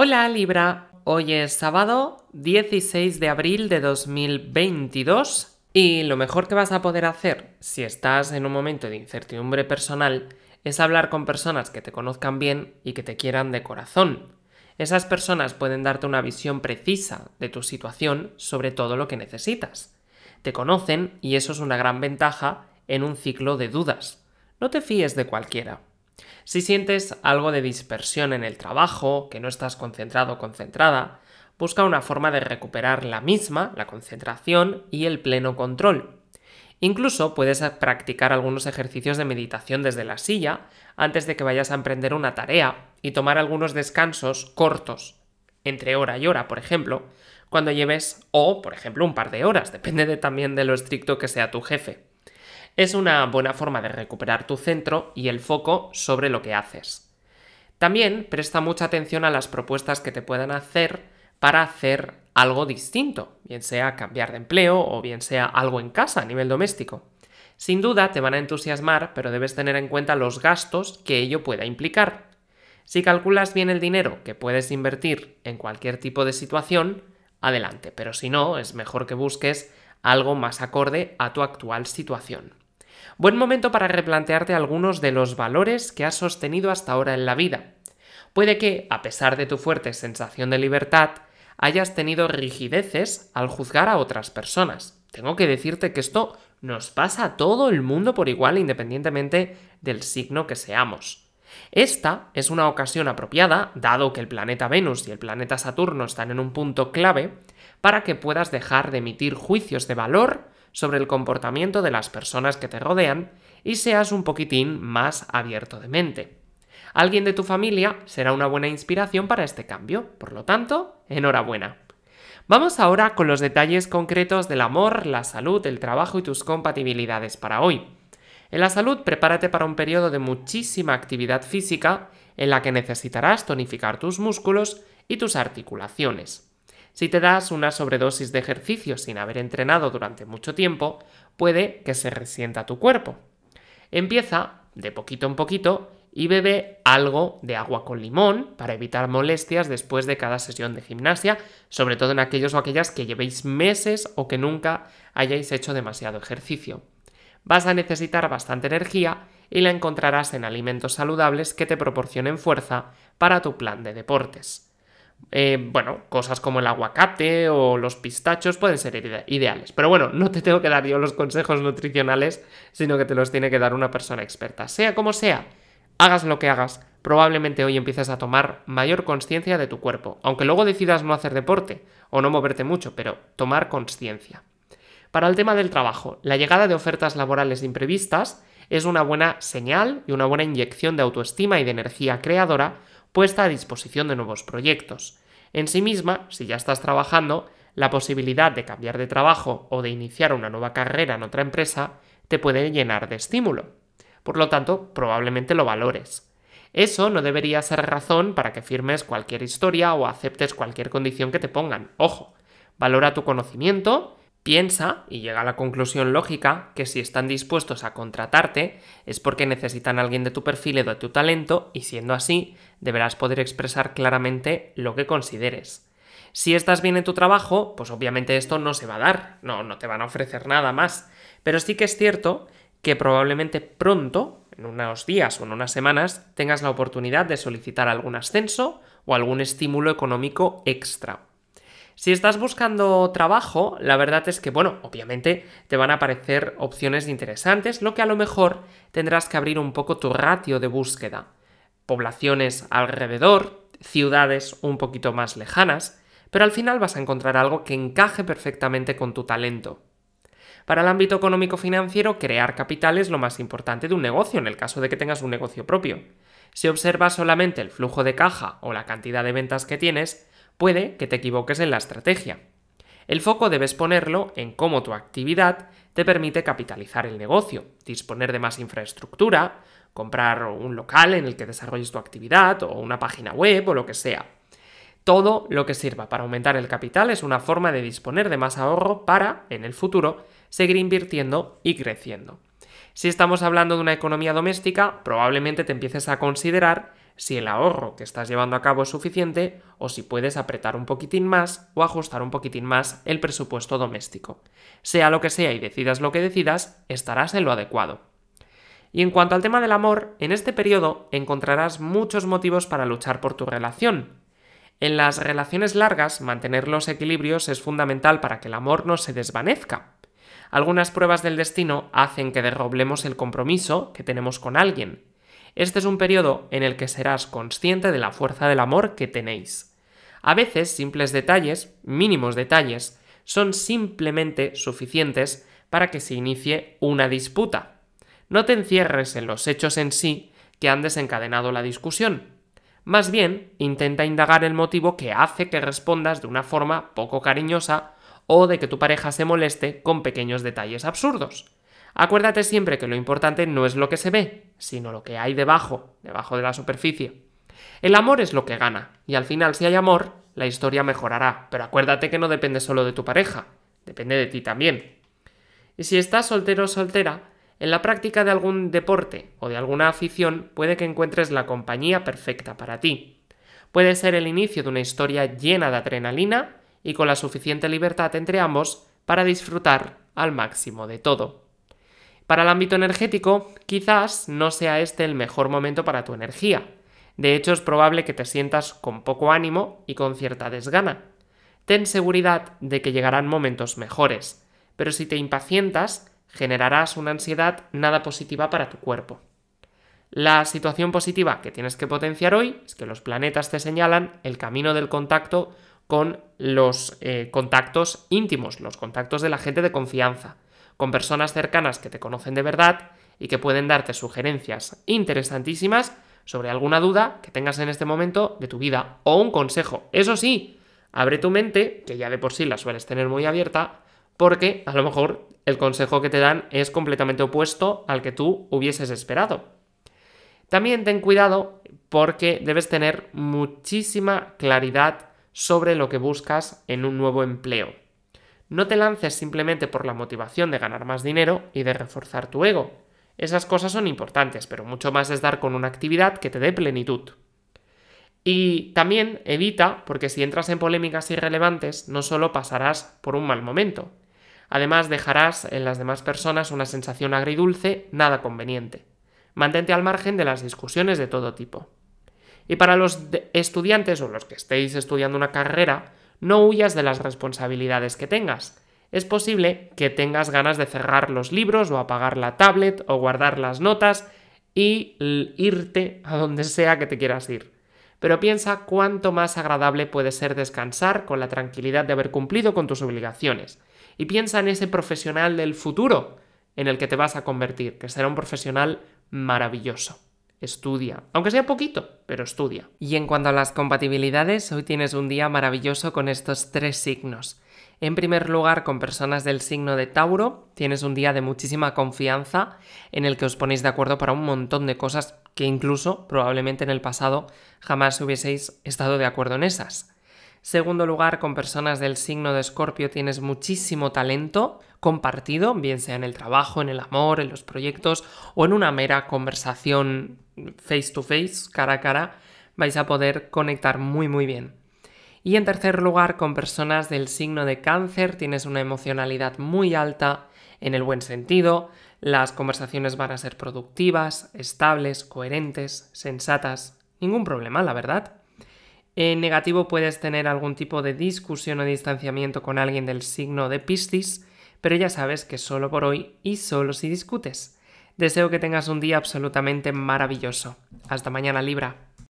Hola Libra, hoy es sábado 16 de abril de 2022 y lo mejor que vas a poder hacer si estás en un momento de incertidumbre personal es hablar con personas que te conozcan bien y que te quieran de corazón. Esas personas pueden darte una visión precisa de tu situación sobre todo lo que necesitas. Te conocen y eso es una gran ventaja en un ciclo de dudas. No te fíes de cualquiera. Si sientes algo de dispersión en el trabajo, que no estás concentrado o concentrada, busca una forma de recuperar la misma, la concentración y el pleno control. Incluso puedes practicar algunos ejercicios de meditación desde la silla antes de que vayas a emprender una tarea y tomar algunos descansos cortos, entre hora y hora, por ejemplo, cuando lleves o, por ejemplo, un par de horas, depende también de lo estricto que sea tu jefe. Es una buena forma de recuperar tu centro y el foco sobre lo que haces. También presta mucha atención a las propuestas que te puedan hacer para hacer algo distinto, bien sea cambiar de empleo o bien sea algo en casa a nivel doméstico. Sin duda te van a entusiasmar, pero debes tener en cuenta los gastos que ello pueda implicar. Si calculas bien el dinero que puedes invertir en cualquier tipo de situación, adelante, pero si no, es mejor que busques algo más acorde a tu actual situación. Buen momento para replantearte algunos de los valores que has sostenido hasta ahora en la vida. Puede que, a pesar de tu fuerte sensación de libertad, hayas tenido rigideces al juzgar a otras personas. Tengo que decirte que esto nos pasa a todo el mundo por igual independientemente del signo que seamos. Esta es una ocasión apropiada, dado que el planeta Venus y el planeta Saturno están en un punto clave, para que puedas dejar de emitir juicios de valor sobre el comportamiento de las personas que te rodean y seas un poquitín más abierto de mente. Alguien de tu familia será una buena inspiración para este cambio, por lo tanto, enhorabuena. Vamos ahora con los detalles concretos del amor, la salud, el trabajo y tus compatibilidades para hoy. En la salud, prepárate para un periodo de muchísima actividad física en la que necesitarás tonificar tus músculos y tus articulaciones. Si te das una sobredosis de ejercicio sin haber entrenado durante mucho tiempo, puede que se resienta tu cuerpo. Empieza de poquito en poquito y bebe algo de agua con limón para evitar molestias después de cada sesión de gimnasia, sobre todo en aquellos o aquellas que llevéis meses o que nunca hayáis hecho demasiado ejercicio. Vas a necesitar bastante energía y la encontrarás en alimentos saludables que te proporcionen fuerza para tu plan de deportes. Eh, bueno, cosas como el aguacate o los pistachos pueden ser ideales. Pero bueno, no te tengo que dar yo los consejos nutricionales, sino que te los tiene que dar una persona experta. Sea como sea, hagas lo que hagas, probablemente hoy empieces a tomar mayor conciencia de tu cuerpo, aunque luego decidas no hacer deporte o no moverte mucho, pero tomar conciencia. Para el tema del trabajo, la llegada de ofertas laborales imprevistas es una buena señal y una buena inyección de autoestima y de energía creadora puesta a disposición de nuevos proyectos. En sí misma, si ya estás trabajando, la posibilidad de cambiar de trabajo o de iniciar una nueva carrera en otra empresa te puede llenar de estímulo. Por lo tanto, probablemente lo valores. Eso no debería ser razón para que firmes cualquier historia o aceptes cualquier condición que te pongan. Ojo, valora tu conocimiento, Piensa y llega a la conclusión lógica que si están dispuestos a contratarte es porque necesitan a alguien de tu perfil o de tu talento y siendo así deberás poder expresar claramente lo que consideres. Si estás bien en tu trabajo, pues obviamente esto no se va a dar, no, no te van a ofrecer nada más. Pero sí que es cierto que probablemente pronto, en unos días o en unas semanas, tengas la oportunidad de solicitar algún ascenso o algún estímulo económico extra. Si estás buscando trabajo, la verdad es que, bueno, obviamente te van a aparecer opciones interesantes, lo que a lo mejor tendrás que abrir un poco tu ratio de búsqueda. Poblaciones alrededor, ciudades un poquito más lejanas, pero al final vas a encontrar algo que encaje perfectamente con tu talento. Para el ámbito económico-financiero, crear capital es lo más importante de un negocio, en el caso de que tengas un negocio propio. Si observas solamente el flujo de caja o la cantidad de ventas que tienes, Puede que te equivoques en la estrategia. El foco debes ponerlo en cómo tu actividad te permite capitalizar el negocio, disponer de más infraestructura, comprar un local en el que desarrolles tu actividad o una página web o lo que sea. Todo lo que sirva para aumentar el capital es una forma de disponer de más ahorro para, en el futuro, seguir invirtiendo y creciendo. Si estamos hablando de una economía doméstica, probablemente te empieces a considerar si el ahorro que estás llevando a cabo es suficiente o si puedes apretar un poquitín más o ajustar un poquitín más el presupuesto doméstico. Sea lo que sea y decidas lo que decidas, estarás en lo adecuado. Y en cuanto al tema del amor, en este periodo encontrarás muchos motivos para luchar por tu relación. En las relaciones largas, mantener los equilibrios es fundamental para que el amor no se desvanezca. Algunas pruebas del destino hacen que derroblemos el compromiso que tenemos con alguien. Este es un periodo en el que serás consciente de la fuerza del amor que tenéis. A veces simples detalles, mínimos detalles, son simplemente suficientes para que se inicie una disputa. No te encierres en los hechos en sí que han desencadenado la discusión. Más bien, intenta indagar el motivo que hace que respondas de una forma poco cariñosa o de que tu pareja se moleste con pequeños detalles absurdos. Acuérdate siempre que lo importante no es lo que se ve, sino lo que hay debajo, debajo de la superficie. El amor es lo que gana, y al final si hay amor, la historia mejorará, pero acuérdate que no depende solo de tu pareja, depende de ti también. Y si estás soltero o soltera, en la práctica de algún deporte o de alguna afición puede que encuentres la compañía perfecta para ti. Puede ser el inicio de una historia llena de adrenalina y con la suficiente libertad entre ambos para disfrutar al máximo de todo. Para el ámbito energético, quizás no sea este el mejor momento para tu energía. De hecho, es probable que te sientas con poco ánimo y con cierta desgana. Ten seguridad de que llegarán momentos mejores, pero si te impacientas, generarás una ansiedad nada positiva para tu cuerpo. La situación positiva que tienes que potenciar hoy es que los planetas te señalan el camino del contacto con los eh, contactos íntimos, los contactos de la gente de confianza, con personas cercanas que te conocen de verdad y que pueden darte sugerencias interesantísimas sobre alguna duda que tengas en este momento de tu vida o un consejo. Eso sí, abre tu mente, que ya de por sí la sueles tener muy abierta, porque a lo mejor el consejo que te dan es completamente opuesto al que tú hubieses esperado. También ten cuidado porque debes tener muchísima claridad sobre lo que buscas en un nuevo empleo. No te lances simplemente por la motivación de ganar más dinero y de reforzar tu ego. Esas cosas son importantes, pero mucho más es dar con una actividad que te dé plenitud. Y también evita, porque si entras en polémicas irrelevantes, no solo pasarás por un mal momento, además dejarás en las demás personas una sensación agridulce nada conveniente. Mantente al margen de las discusiones de todo tipo. Y para los estudiantes o los que estéis estudiando una carrera, no huyas de las responsabilidades que tengas. Es posible que tengas ganas de cerrar los libros o apagar la tablet o guardar las notas y irte a donde sea que te quieras ir. Pero piensa cuánto más agradable puede ser descansar con la tranquilidad de haber cumplido con tus obligaciones. Y piensa en ese profesional del futuro en el que te vas a convertir, que será un profesional maravilloso estudia, aunque sea poquito, pero estudia. Y en cuanto a las compatibilidades, hoy tienes un día maravilloso con estos tres signos. En primer lugar, con personas del signo de Tauro, tienes un día de muchísima confianza en el que os ponéis de acuerdo para un montón de cosas que incluso probablemente en el pasado jamás hubieseis estado de acuerdo en esas. Segundo lugar, con personas del signo de Escorpio tienes muchísimo talento compartido, bien sea en el trabajo, en el amor, en los proyectos o en una mera conversación face to face, cara a cara, vais a poder conectar muy muy bien. Y en tercer lugar, con personas del signo de cáncer tienes una emocionalidad muy alta en el buen sentido, las conversaciones van a ser productivas, estables, coherentes, sensatas, ningún problema, la verdad. En eh, negativo puedes tener algún tipo de discusión o distanciamiento con alguien del signo de Piscis, pero ya sabes que solo por hoy y solo si discutes. Deseo que tengas un día absolutamente maravilloso. Hasta mañana Libra.